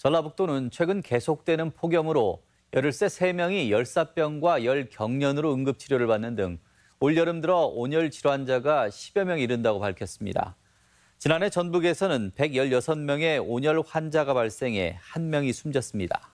전라북도는 최근 계속되는 폭염으로 열흘새 3명이 열사병과 열경련으로 응급치료를 받는 등 올여름 들어 온열 질환자가 10여 명 이른다고 밝혔습니다. 지난해 전북에서는 116명의 온열 환자가 발생해 1명이 숨졌습니다.